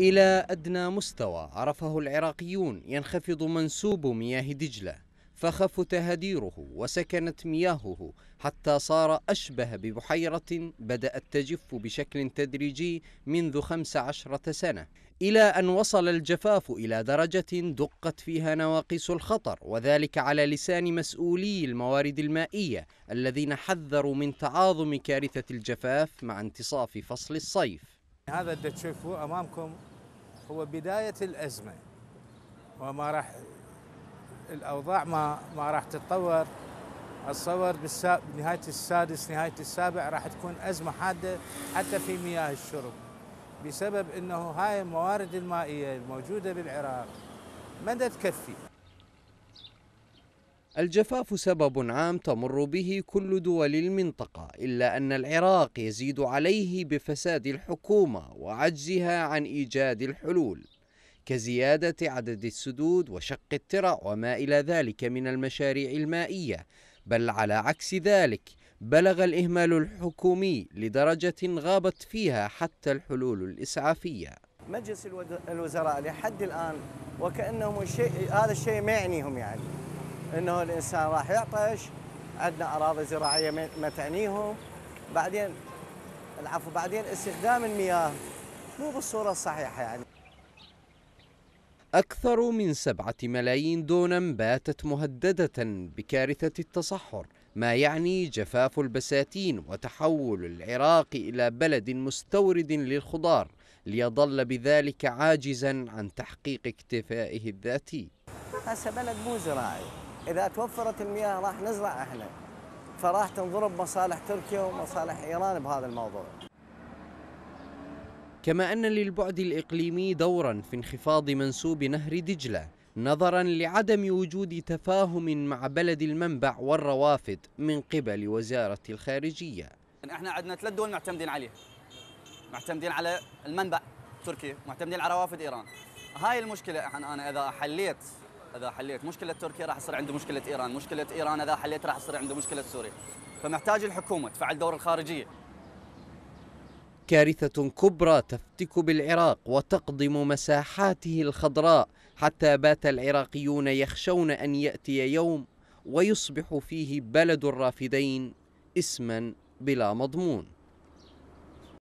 إلى أدنى مستوى عرفه العراقيون ينخفض منسوب مياه دجلة فخفت هديره وسكنت مياهه حتى صار أشبه ببحيرة بدأت تجف بشكل تدريجي منذ خمس عشرة سنة إلى أن وصل الجفاف إلى درجة دقت فيها نواقيس الخطر وذلك على لسان مسؤولي الموارد المائية الذين حذروا من تعاظم كارثة الجفاف مع انتصاف فصل الصيف هذا اللي تشوفوه امامكم هو بدايه الازمه وما راح الاوضاع ما ما راح تتطور اتصور بنهايه السادس نهايه السابع راح تكون ازمه حاده حتى في مياه الشرب بسبب انه هاي الموارد المائيه الموجوده بالعراق ما تكفي الجفاف سبب عام تمر به كل دول المنطقة إلا أن العراق يزيد عليه بفساد الحكومة وعجزها عن إيجاد الحلول كزيادة عدد السدود وشق الترع وما إلى ذلك من المشاريع المائية بل على عكس ذلك بلغ الإهمال الحكومي لدرجة غابت فيها حتى الحلول الإسعافية مجلس الوزراء لحد الآن وكأنهم شيء هذا الشيء ما يعنيهم يعني انه الانسان راح يعطش عندنا اراضي زراعيه ما تعنيهم بعدين العفو بعدين استخدام المياه مو بالصوره الصحيحه يعني أكثر من سبعة ملايين دونم باتت مهددة بكارثة التصحر ما يعني جفاف البساتين وتحول العراق إلى بلد مستورد للخضار ليظل بذلك عاجزا عن تحقيق اكتفائه الذاتي هذا بلد مو زراعي إذا توفرت المياه راح نزرع احنا فراح تنضرب مصالح تركيا ومصالح إيران بهذا الموضوع كما أن للبعد الإقليمي دورا في انخفاض منسوب نهر دجلة نظرا لعدم وجود تفاهم مع بلد المنبع والروافد من قبل وزارة الخارجية احنا عندنا ثلاث دول معتمدين عليها معتمدين على المنبع تركيا معتمدين على روافد إيران هاي المشكلة احنا أنا إذا حليت اذا حليت مشكله تركيا راح يصير عنده مشكله ايران، مشكله ايران اذا حليت راح يصير عنده مشكله سوريا. فمحتاج الحكومه تفعل دور الخارجيه. كارثه كبرى تفتك بالعراق وتقضم مساحاته الخضراء حتى بات العراقيون يخشون ان ياتي يوم ويصبح فيه بلد الرافدين اسما بلا مضمون